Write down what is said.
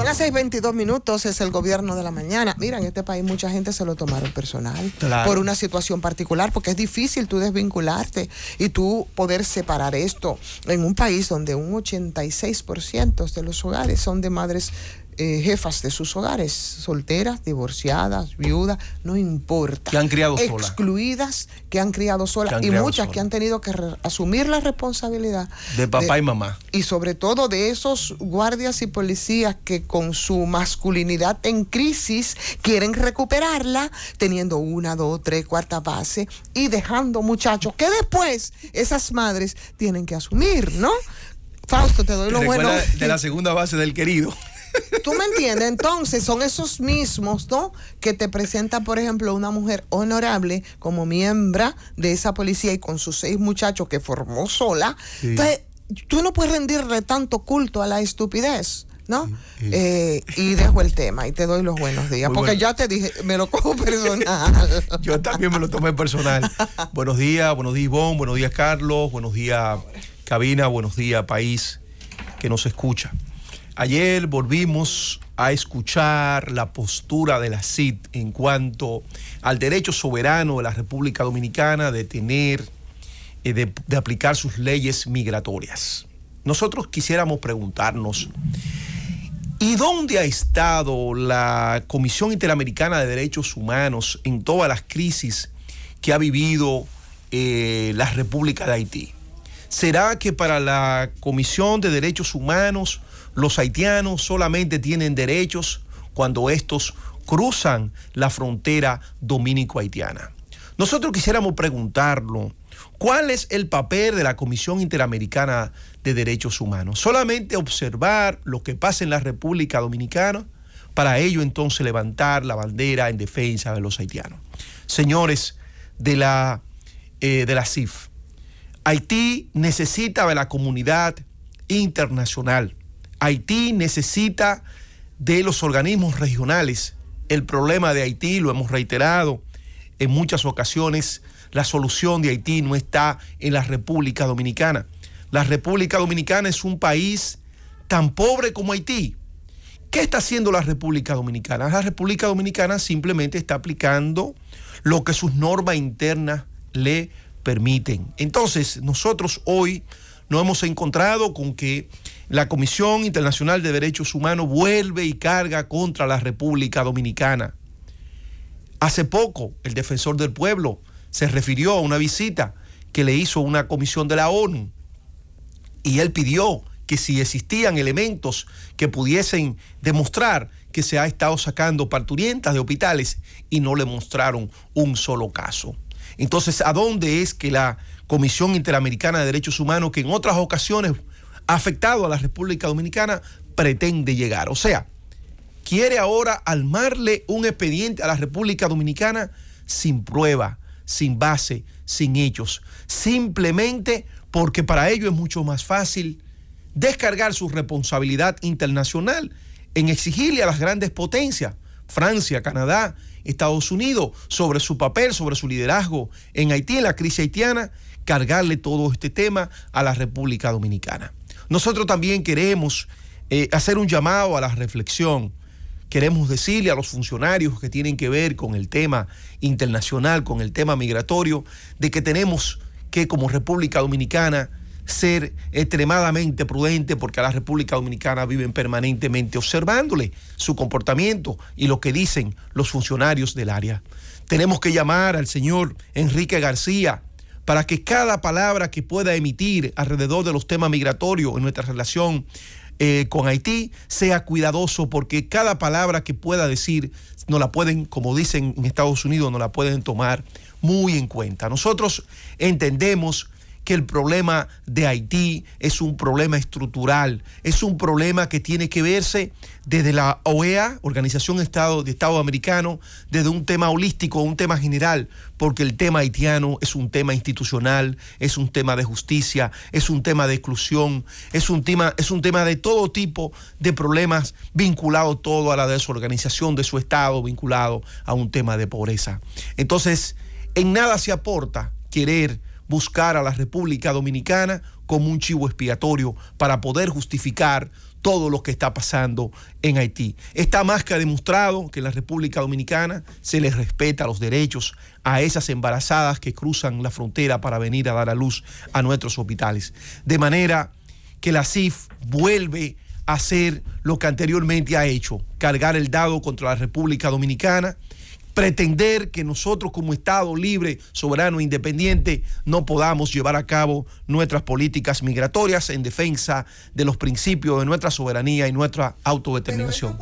Son las 6:22 minutos, es el gobierno de la mañana. Mira, en este país mucha gente se lo tomaron personal por una situación particular, porque es difícil tú desvincularte y tú poder separar esto en un país donde un 86% de los hogares son de madres eh, jefas de sus hogares, solteras, divorciadas, viudas, no importa. Que han criado solas. Excluidas, que han criado solas y muchas que han tenido que asumir la responsabilidad. De papá y mamá. Y sobre todo de esos guardias y policías que con su masculinidad en crisis quieren recuperarla teniendo una, dos, tres, cuarta base y dejando muchachos que después esas madres tienen que asumir, ¿no? Fausto, te doy lo bueno. De la segunda base del querido. ¿Tú me entiendes? Entonces son esos mismos, ¿no? Que te presenta, por ejemplo, una mujer honorable como miembro de esa policía y con sus seis muchachos que formó sola. Entonces, pues, tú no puedes rendirle tanto culto a la estupidez. ¿no? Eh, y dejo el tema y te doy los buenos días, porque ya te dije, me lo cojo personal. Yo también me lo tomé personal. buenos días, buenos días Ivonne, buenos días Carlos, buenos días Cabina, buenos días país que nos escucha. Ayer volvimos a escuchar la postura de la CID en cuanto al derecho soberano de la República Dominicana de tener, eh, de, aplicar sus leyes migratorias. Nosotros quisiéramos preguntarnos, ¿y dónde ha estado la Comisión Interamericana de Derechos Humanos en todas las crisis que ha vivido eh, la República de Haití? ¿Será que para la Comisión de Derechos Humanos los haitianos solamente tienen derechos cuando estos cruzan la frontera dominico-haitiana. Nosotros quisiéramos preguntarlo, ¿cuál es el papel de la Comisión Interamericana de Derechos Humanos? ¿Solamente observar lo que pasa en la República Dominicana? Para ello entonces levantar la bandera en defensa de los haitianos. Señores de la, eh, de la CIF, Haití necesita de la comunidad internacional. Haití necesita de los organismos regionales. El problema de Haití, lo hemos reiterado en muchas ocasiones, la solución de Haití no está en la República Dominicana. La República Dominicana es un país tan pobre como Haití. ¿Qué está haciendo la República Dominicana? La República Dominicana simplemente está aplicando lo que sus normas internas le permiten. Entonces, nosotros hoy nos hemos encontrado con que la Comisión Internacional de Derechos Humanos vuelve y carga contra la República Dominicana. Hace poco, el defensor del pueblo se refirió a una visita que le hizo una comisión de la ONU y él pidió que si existían elementos que pudiesen demostrar que se ha estado sacando parturientas de hospitales y no le mostraron un solo caso. Entonces, ¿a dónde es que la Comisión Interamericana de Derechos Humanos, que en otras ocasiones afectado a la República Dominicana pretende llegar. O sea, quiere ahora armarle un expediente a la República Dominicana sin prueba, sin base, sin hechos, simplemente porque para ello es mucho más fácil descargar su responsabilidad internacional en exigirle a las grandes potencias, Francia, Canadá, Estados Unidos, sobre su papel, sobre su liderazgo en Haití, en la crisis haitiana, cargarle todo este tema a la República Dominicana. Nosotros también queremos eh, hacer un llamado a la reflexión. Queremos decirle a los funcionarios que tienen que ver con el tema internacional, con el tema migratorio, de que tenemos que como República Dominicana ser extremadamente prudente porque a la República Dominicana viven permanentemente observándole su comportamiento y lo que dicen los funcionarios del área. Tenemos que llamar al señor Enrique García, para que cada palabra que pueda emitir alrededor de los temas migratorios en nuestra relación eh, con Haití sea cuidadoso porque cada palabra que pueda decir no la pueden, como dicen en Estados Unidos, no la pueden tomar muy en cuenta. Nosotros entendemos que el problema de Haití es un problema estructural, es un problema que tiene que verse desde la OEA, Organización Estado de Estado Americano, desde un tema holístico, un tema general, porque el tema haitiano es un tema institucional, es un tema de justicia, es un tema de exclusión, es un tema, es un tema de todo tipo de problemas vinculado todo a la desorganización de su Estado, vinculado a un tema de pobreza. Entonces, en nada se aporta querer buscar a la República Dominicana como un chivo expiatorio para poder justificar todo lo que está pasando en Haití. Está más que demostrado que en la República Dominicana se les respeta los derechos a esas embarazadas que cruzan la frontera para venir a dar a luz a nuestros hospitales. De manera que la CIF vuelve a hacer lo que anteriormente ha hecho, cargar el dado contra la República Dominicana pretender que nosotros como Estado libre, soberano, e independiente, no podamos llevar a cabo nuestras políticas migratorias en defensa de los principios de nuestra soberanía y nuestra autodeterminación.